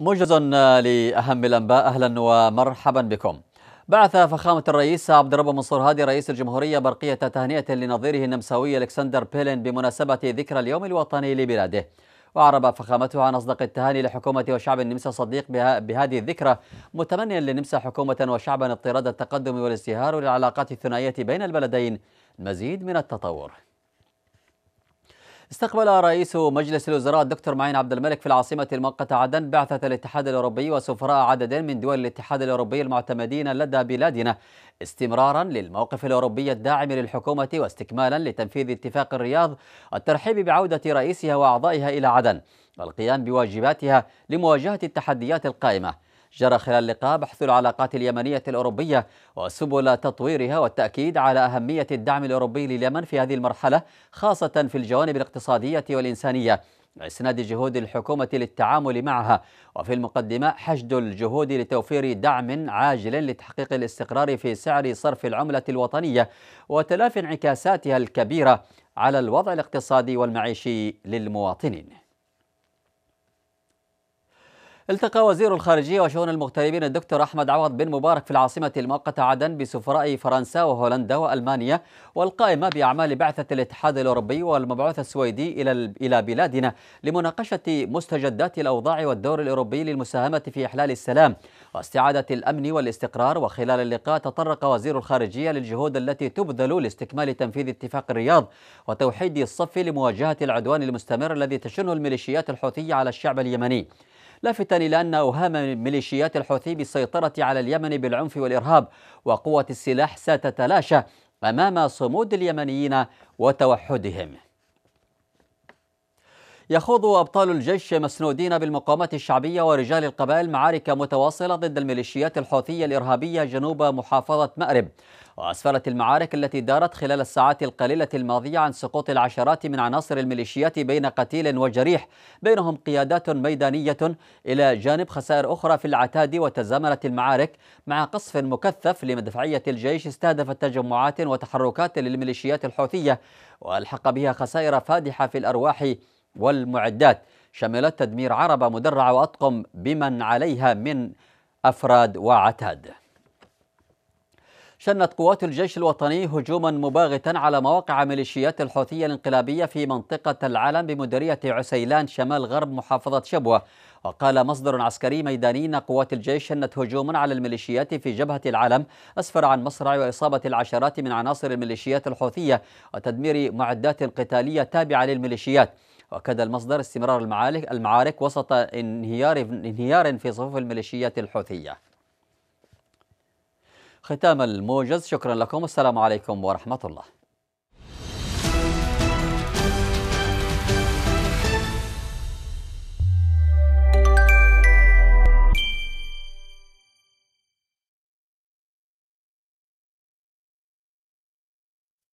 موجز آه، لأهم الأنباء أهلا ومرحبا بكم بعث فخامة الرئيس عبد الرب منصور هادي رئيس الجمهورية برقية تهنئة لنظيره النمساوي الكسندر بيلين بمناسبة ذكرى اليوم الوطني لبلاده وأعرب فخامته عن أصدق التهاني لحكومة وشعب النمسا صديق بهذه الذكرى متمنيا للنمسا حكومة وشعبا اضطراد التقدم والازدهار للعلاقات الثنائية بين البلدين مزيد من التطور استقبل رئيس مجلس الوزراء الدكتور معين عبد الملك في العاصمة المؤقتة عدن بعثة الاتحاد الأوروبي وسفراء عدد من دول الاتحاد الأوروبي المعتمدين لدى بلادنا استمرارا للموقف الأوروبي الداعم للحكومة واستكمالا لتنفيذ اتفاق الرياض الترحيب بعودة رئيسها وأعضائها إلى عدن والقيام بواجباتها لمواجهة التحديات القائمة جرى خلال اللقاء بحث العلاقات اليمنية الأوروبية وسبل تطويرها والتأكيد على أهمية الدعم الأوروبي لليمن في هذه المرحلة خاصة في الجوانب الاقتصادية والإنسانية إسناد جهود الحكومة للتعامل معها وفي المقدمة حشد الجهود لتوفير دعم عاجل لتحقيق الاستقرار في سعر صرف العملة الوطنية وتلافي انعكاساتها الكبيرة على الوضع الاقتصادي والمعيشي للمواطنين التقى وزير الخارجية وشؤون المغتربين الدكتور أحمد عوض بن مبارك في العاصمة المؤقتة عدن بسفراء فرنسا وهولندا وألمانيا والقائمة بأعمال بعثة الاتحاد الأوروبي والمبعوث السويدي إلى إلى بلادنا لمناقشة مستجدات الأوضاع والدور الأوروبي للمساهمة في إحلال السلام واستعادة الأمن والاستقرار وخلال اللقاء تطرق وزير الخارجية للجهود التي تبذل لاستكمال تنفيذ اتفاق الرياض وتوحيد الصف لمواجهة العدوان المستمر الذي تشنه الميليشيات الحوثية على الشعب اليمني لافتا إلى أن أوهام ميليشيات الحوثي بالسيطرة على اليمن بالعنف والإرهاب وقوة السلاح ستتلاشى أمام صمود اليمنيين وتوحدهم يخوض أبطال الجيش مسنودين بالمقاومات الشعبية ورجال القبائل معارك متواصلة ضد الميليشيات الحوثية الإرهابية جنوب محافظة مأرب وأسفرت المعارك التي دارت خلال الساعات القليلة الماضية عن سقوط العشرات من عناصر الميليشيات بين قتيل وجريح بينهم قيادات ميدانية إلى جانب خسائر أخرى في العتاد وتزامنت المعارك مع قصف مكثف لمدفعية الجيش استهدفت تجمعات وتحركات للميليشيات الحوثية وألحق بها خسائر فادحة في الأرواح والمعدات شملت تدمير عربة مدرعة وأطقم بمن عليها من أفراد وعتاد شنت قوات الجيش الوطني هجوما مباغتا على مواقع ميليشيات الحوثية الانقلابية في منطقة العلم بمديرية عسيلان شمال غرب محافظة شبوة وقال مصدر عسكري ميداني أن قوات الجيش شنت هجوما على الميليشيات في جبهة العلم أسفر عن مصرع وإصابة العشرات من عناصر الميليشيات الحوثية وتدمير معدات قتالية تابعة للميليشيات وأكد المصدر استمرار المعارك, المعارك وسط انهيار, انهيار في صفوف الميليشيات الحوثية ختام الموجز شكرا لكم والسلام عليكم ورحمة الله